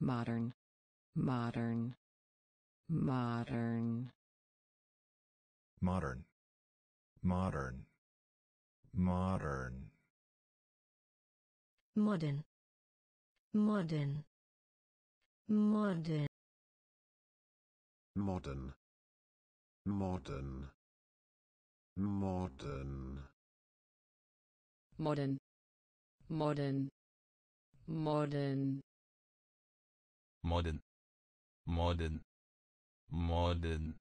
modern modern modern modern modern modern modern modern modern modern modern modern modern modern modern modern modern modern